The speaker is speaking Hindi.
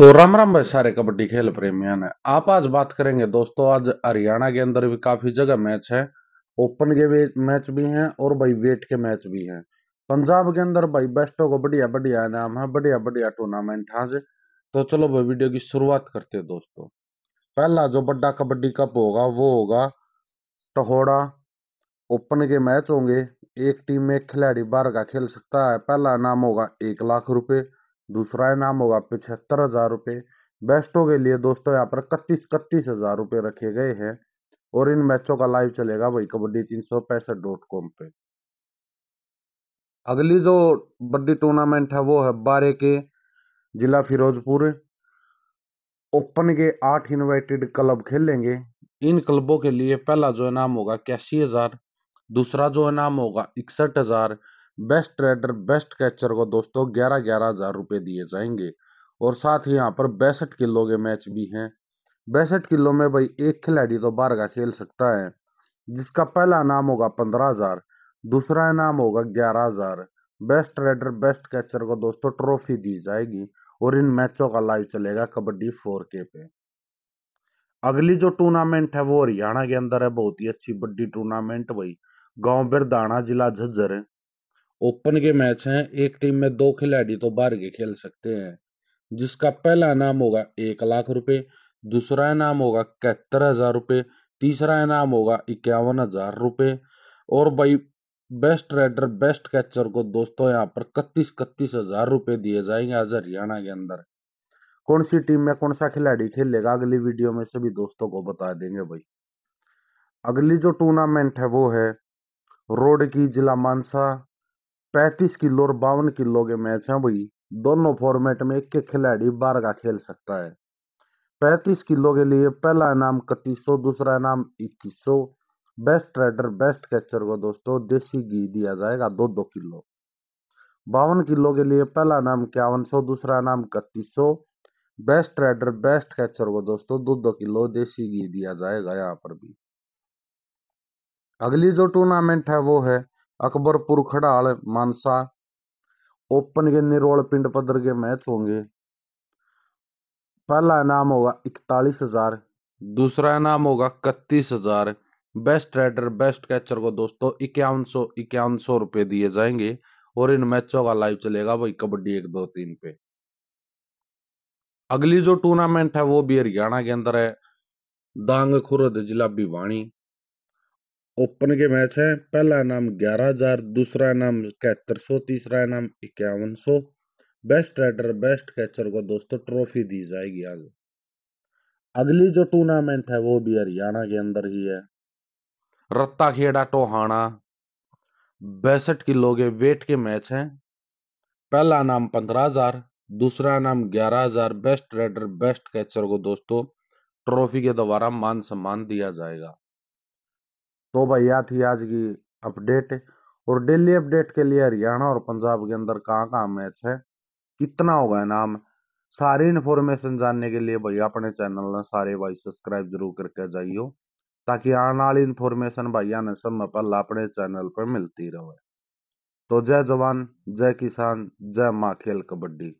तो राम राम भाई सारे कबड्डी खेल प्रेमियों ने आप आज बात करेंगे दोस्तों आज हरियाणा के अंदर भी काफी जगह मैच है ओपन के मैच भी हैं और भाई वेट के मैच भी हैं पंजाब के अंदर भाई बेस्टो को बढ़िया बढ़िया इनाम है बढ़िया बढ़िया टूर्नामेंट आज तो चलो भाई वीडियो की शुरुआत करते हैं दोस्तों पहला जो बड़ा कबड्डी कप होगा वो होगा टहोड़ा ओपन के मैच होंगे एक टीम में खिलाड़ी बार का खेल सकता है पहला इनाम होगा एक लाख रुपये दूसरा इनाम होगा पिछहत्तर हजार रुपये बेस्टों के लिए दोस्तों यहाँ पर इकतीस इकतीस हजार रुपये रखे गए हैं और इन मैचों का लाइव चलेगा वही कबड्डी तीन सौ पैंसठ डॉट कॉम पे अगली जो कबड्डी टूर्नामेंट है वो है बारह के जिला फिरोजपुर ओपन के आठ इन्वाइटेड क्लब खेलेंगे इन क्लबों के लिए पहला जो इनाम होगा इक्यासी हजार दूसरा जो इनाम होगा इकसठ हजार बेस्ट ट्रेडर बेस्ट कैचर को दोस्तों ग्यारह ग्यारह हज़ार रुपए दिए जाएंगे और साथ ही यहाँ पर बैसठ किलो के मैच भी हैं बैसठ किलो में भाई एक खिलाड़ी तो बार का खेल सकता है जिसका पहला नाम होगा पंद्रह हज़ार दूसरा नाम होगा ग्यारह हज़ार बेस्ट ट्रेडर बेस्ट कैचर को दोस्तों ट्रॉफी दी जाएगी और इन मैचों का लाइव चलेगा कबड्डी फोर के पे अगली जो टूर्नामेंट है वो हरियाणा के अंदर है बहुत ही अच्छी बड्डी टूर्नामेंट भाई गांव बिरदाना जिला झज्जर ओपन के मैच हैं एक टीम में दो खिलाड़ी तो बाहर के खेल सकते हैं जिसका पहला इनाम होगा एक लाख रुपए दूसरा इनाम होगा इकहत्तर हजार रुपये तीसरा इनाम होगा इक्यावन हजार रुपये और भाई बेस्ट रेडर बेस्ट कैचर को दोस्तों यहाँ पर इकतीस इकतीस हजार रुपये दिए जाएंगे आज हरियाणा के अंदर कौन सी टीम में कौन सा खिलाड़ी खेलेगा अगली वीडियो में सभी दोस्तों को बता देंगे भाई अगली जो टूर्नामेंट है वो है रोड की जिला मानसा पैंतीस किलो और बावन किलो के मैच हैं भाई दोनों फॉर्मेट में एक एक खिलाड़ी बारह का खेल सकता है पैंतीस किलो के लिए पहला इनाम इकतीस सौ दूसरा इनाम इक्कीस सौ बेस्ट ट्रेडर बेस्ट कैचर को दोस्तों देसी घी दिया जाएगा दो दो किलो बावन किलो के लिए पहला नाम इक्यावन सौ दूसरा इनाम इकतीस सौ बेस्ट ट्रेडर बेस्ट कैचर को दोस्तों दो दो किलो देसी घी दिया जाएगा यहाँ पर भी अगली जो टूर्नामेंट है वो है अकबरपुर खड़ाल मानसा ओपन के निरोल पिंड पदर के मैच होंगे पहला इनाम होगा इकतालीस हजार दूसरा इनाम होगा इकतीस हजार बेस्ट राइडर बेस्ट कैचर को दोस्तों इक्यावन सौ इक्यावन सौ रुपये दिए जाएंगे और इन मैचों का लाइव चलेगा वही कबड्डी एक दो तीन पे अगली जो टूर्नामेंट है वो भी हरियाणा के अंदर है दांग खुरद जिला भिवाणी ओपन के मैच हैं पहला इनाम ग्यारह हजार दूसरा इनाम इकहत्तर सौ तीसरा इनाम इक्यावन सौ बेस्ट राइडर बेस्ट कैचर को दोस्तों ट्रॉफी दी जाएगी आगे अगली जो टूर्नामेंट है वो भी हरियाणा के अंदर ही है रत्ता खेड़ा टोहाना बैसठ किलो के वेट के मैच हैं पहला नाम पंद्रह हजार दूसरा नाम ग्यारह हजार बेस्ट रेडर बेस्ट कैचर को दोस्तों ट्रॉफी के द्वारा मान सम्मान दिया जाएगा तो भैया थी आज की अपडेट और डेली अपडेट के लिए हरियाणा और पंजाब के अंदर कहाँ कहाँ मैच है कितना होगा नाम सारी इन्फॉर्मेशन जानने के लिए भैया अपने चैनल ने सारे भाई सब्सक्राइब जरूर करके जाइयो ताकि आने वाली इन्फॉर्मेशन भैया ने समय पर अपने चैनल पर मिलती रहे तो जय जवान जय किसान जय माँ खेल कबड्डी